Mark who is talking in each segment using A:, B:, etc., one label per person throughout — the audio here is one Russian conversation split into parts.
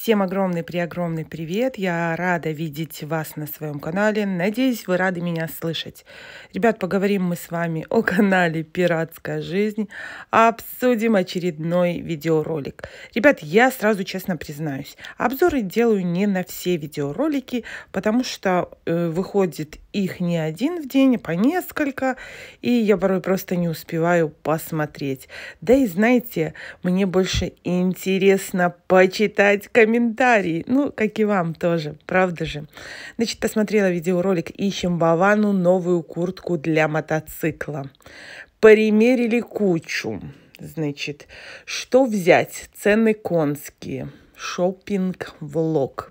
A: Всем огромный при огромный привет! Я рада видеть вас на своем канале. Надеюсь, вы рады меня слышать. Ребят, поговорим мы с вами о канале «Пиратская жизнь». Обсудим очередной видеоролик. Ребят, я сразу честно признаюсь, обзоры делаю не на все видеоролики, потому что э, выходит их не один в день, а по несколько, и я порой просто не успеваю посмотреть. Да и знаете, мне больше интересно почитать комментарии, комментарии. Ну, как и вам тоже, правда же. Значит, посмотрела видеоролик «Ищем Бавану новую куртку для мотоцикла». Примерили кучу. Значит, что взять? Цены конские шопинг влог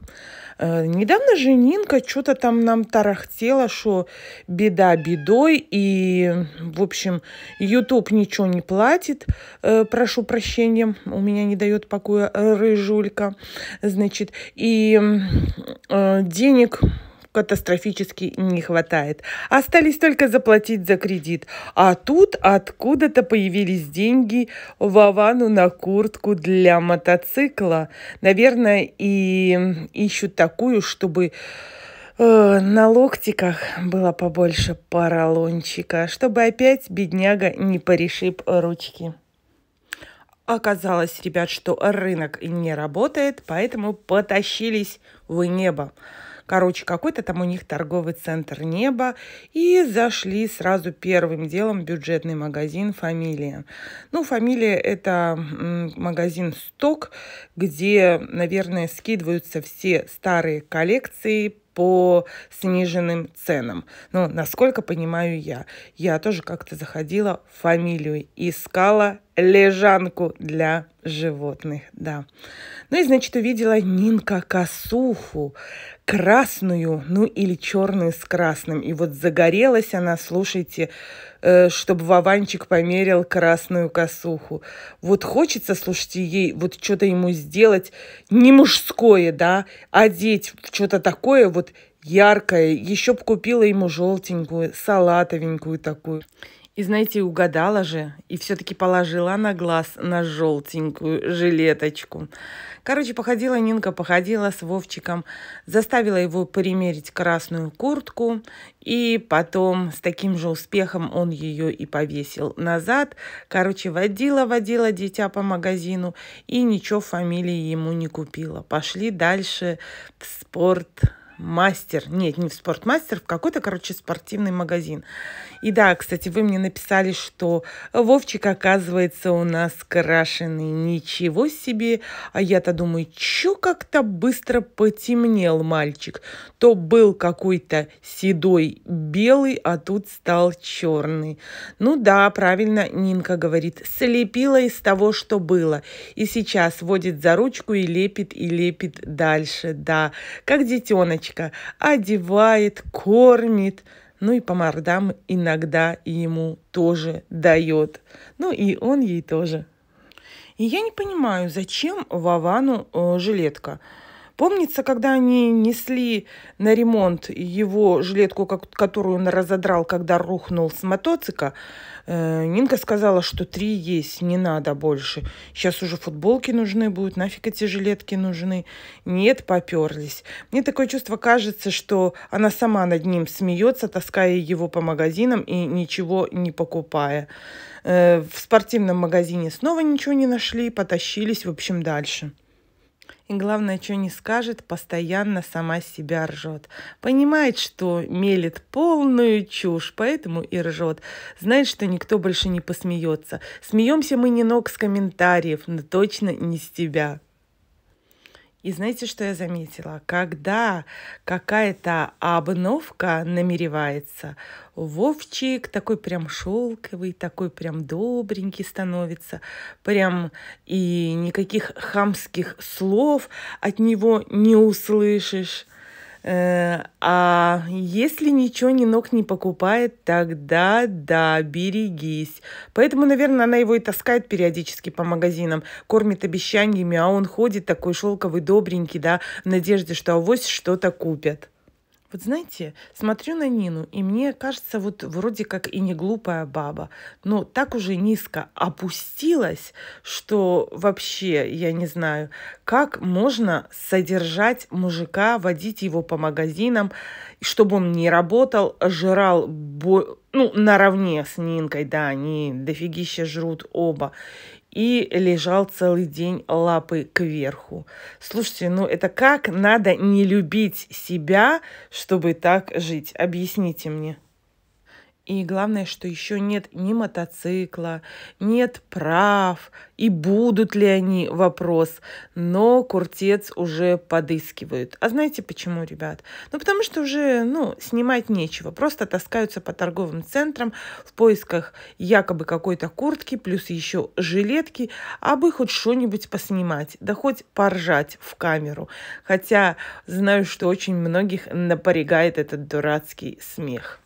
A: э, Недавно же Нинка что-то там нам тарахтела, что беда бедой, и, в общем, YouTube ничего не платит, э, прошу прощения, у меня не дает покоя рыжулька, значит, и э, денег катастрофически не хватает. Остались только заплатить за кредит. А тут откуда-то появились деньги Вовану на куртку для мотоцикла. Наверное, и ищут такую, чтобы э, на локтиках было побольше поролончика, чтобы опять бедняга не порешиб ручки. Оказалось, ребят, что рынок не работает, поэтому потащились в небо. Короче, какой-то там у них торговый центр «Небо». И зашли сразу первым делом в бюджетный магазин «Фамилия». Ну, «Фамилия» — это магазин «Сток», где, наверное, скидываются все старые коллекции по сниженным ценам. Ну, насколько понимаю я. Я тоже как-то заходила в фамилию, искала лежанку для животных, да. Ну и, значит, увидела Нинка Косуху, красную, ну или черную с красным. И вот загорелась она, слушайте, э, чтобы Вованчик померил красную косуху. Вот хочется, слушайте, ей вот что-то ему сделать, не мужское, да, одеть что-то такое вот яркое. Еще б купила ему желтенькую, салатовенькую такую. И знаете, угадала же, и все-таки положила на глаз на желтенькую жилеточку. Короче, походила Нинка, походила с Вовчиком, заставила его примерить красную куртку, и потом с таким же успехом он ее и повесил назад. Короче, водила, водила дитя по магазину, и ничего фамилии ему не купила. Пошли дальше в спорт мастер, нет, не в спортмастер, в какой-то, короче, спортивный магазин. И да, кстати, вы мне написали, что Вовчик, оказывается, у нас крашеный. Ничего себе! А я-то думаю, чё как-то быстро потемнел мальчик. То был какой-то седой белый, а тут стал черный. Ну да, правильно Нинка говорит. Слепила из того, что было. И сейчас водит за ручку и лепит, и лепит дальше. Да, как детеныч девочка одевает, кормит, ну и по мордам иногда ему тоже дает. Ну и он ей тоже. И я не понимаю, зачем Вовану э, жилетка. Помнится, когда они несли на ремонт его жилетку, которую он разодрал, когда рухнул с мотоцика, э, Нинка сказала, что три есть, не надо больше. Сейчас уже футболки нужны будут, нафиг эти жилетки нужны. Нет, поперлись. Мне такое чувство кажется, что она сама над ним смеется, таская его по магазинам и ничего не покупая. Э, в спортивном магазине снова ничего не нашли, потащились, в общем, дальше. И главное, что не скажет, постоянно сама себя ржет. Понимает, что мелет полную чушь, поэтому и ржет. Знает, что никто больше не посмеется. Смеемся мы не ног с комментариев, но точно не с тебя. И знаете, что я заметила? Когда какая-то обновка намеревается, Вовчик такой прям шелковый, такой прям добренький становится, прям и никаких хамских слов от него не услышишь. Э, а если ничего ни ног не покупает, тогда да, берегись. Поэтому, наверное, она его и таскает периодически по магазинам, кормит обещаниями, а он ходит такой шелковый, добренький, да, в надежде, что авось что-то купят. Вот знаете, смотрю на Нину, и мне кажется, вот вроде как и не глупая баба, но так уже низко опустилась, что вообще, я не знаю, как можно содержать мужика, водить его по магазинам, чтобы он не работал, жрал бо... ну, наравне с Нинкой, да, они дофигища жрут оба и лежал целый день лапы кверху. Слушайте, ну это как надо не любить себя, чтобы так жить? Объясните мне. И главное, что еще нет ни мотоцикла, нет прав, и будут ли они вопрос. Но куртец уже подыскивают. А знаете почему, ребят? Ну, потому что уже, ну, снимать нечего. Просто таскаются по торговым центрам в поисках якобы какой-то куртки, плюс еще жилетки, а бы хоть что-нибудь поснимать, да хоть поржать в камеру. Хотя знаю, что очень многих напрягает этот дурацкий смех.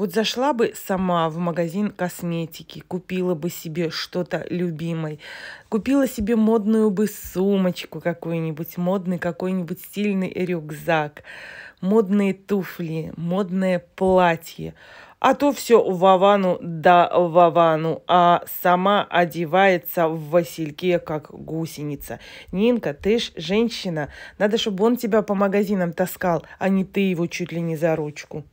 A: Вот зашла бы сама в магазин косметики, купила бы себе что-то любимой, купила себе модную бы сумочку какую-нибудь, модный какой-нибудь стильный рюкзак, модные туфли, модное платье. А то все Вовану да Вовану, а сама одевается в Васильке, как гусеница. Нинка, ты ж женщина, надо, чтобы он тебя по магазинам таскал, а не ты его чуть ли не за ручку.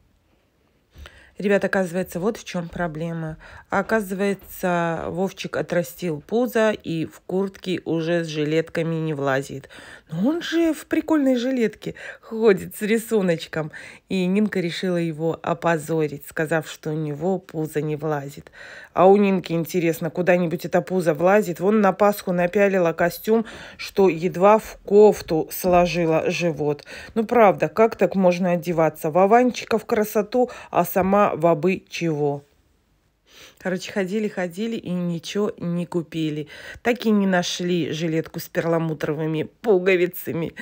A: Ребят, оказывается, вот в чем проблема. Оказывается, Вовчик отрастил пузо и в куртке уже с жилетками не влазит. Но он же в прикольной жилетке ходит с рисуночком. И Нинка решила его опозорить, сказав, что у него пузо не влазит. А у Нинки, интересно, куда-нибудь это пузо влазит? Вон на Пасху напялила костюм, что едва в кофту сложила живот. Ну правда, как так можно одеваться? Вованчика в красоту, а сама на бобы чего. Короче, ходили-ходили и ничего не купили. Так и не нашли жилетку с перламутровыми пуговицами.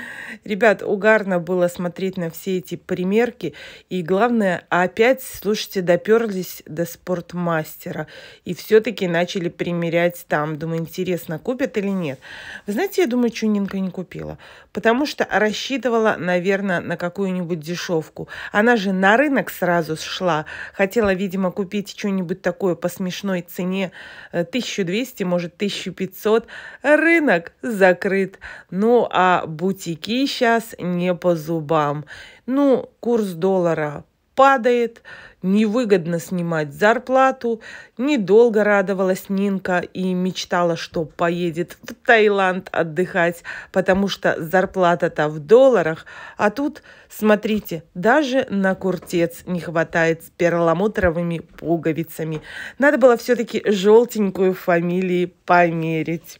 A: Ребят, угарно было смотреть на все эти примерки. И главное, опять, слушайте, доперлись до спортмастера. И все-таки начали примерять там. Думаю, интересно, купят или нет. Вы знаете, я думаю, Чунинка не купила. Потому что рассчитывала, наверное, на какую-нибудь дешевку. Она же на рынок сразу шла. Хотела, видимо, купить что-нибудь такое по смешной цене 1200, э, может 1500, рынок закрыт. Ну а бутики сейчас не по зубам. Ну, курс доллара падает, невыгодно снимать зарплату. Недолго радовалась Нинка и мечтала, что поедет в Таиланд отдыхать, потому что зарплата-то в долларах. А тут, смотрите, даже на куртец не хватает с перламутровыми пуговицами. Надо было все-таки желтенькую фамилию померить.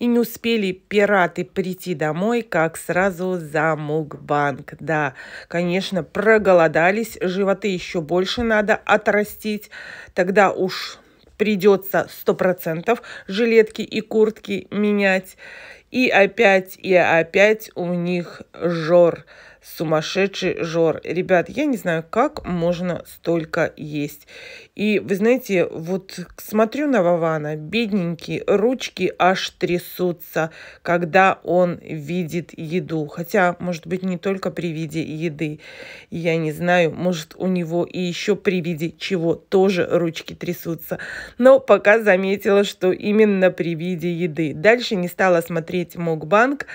A: И не успели пираты прийти домой, как сразу за мукбанг. Да, конечно, проголодались, животы еще больше надо отрастить. Тогда уж придется сто процентов жилетки и куртки менять. И опять, и опять у них жор сумасшедший жор. Ребят, я не знаю, как можно столько есть. И вы знаете, вот смотрю на Вована, бедненький, ручки аж трясутся, когда он видит еду. Хотя, может быть, не только при виде еды. Я не знаю, может, у него и еще при виде чего тоже ручки трясутся. Но пока заметила, что именно при виде еды. Дальше не стала смотреть мукбанг,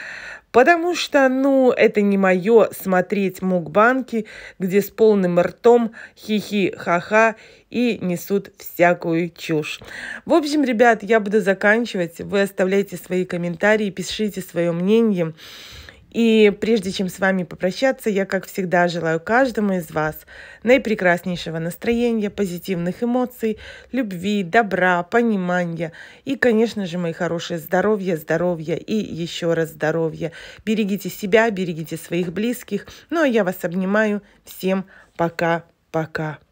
A: Потому что, ну, это не мое смотреть мукбанки, где с полным ртом хихи-ха-ха и несут всякую чушь. В общем, ребят, я буду заканчивать. Вы оставляйте свои комментарии, пишите свое мнение. И прежде чем с вами попрощаться, я, как всегда, желаю каждому из вас наипрекраснейшего настроения, позитивных эмоций, любви, добра, понимания и, конечно же, мои хорошие, здоровья, здоровья и еще раз здоровья. Берегите себя, берегите своих близких. Ну а я вас обнимаю. Всем пока-пока.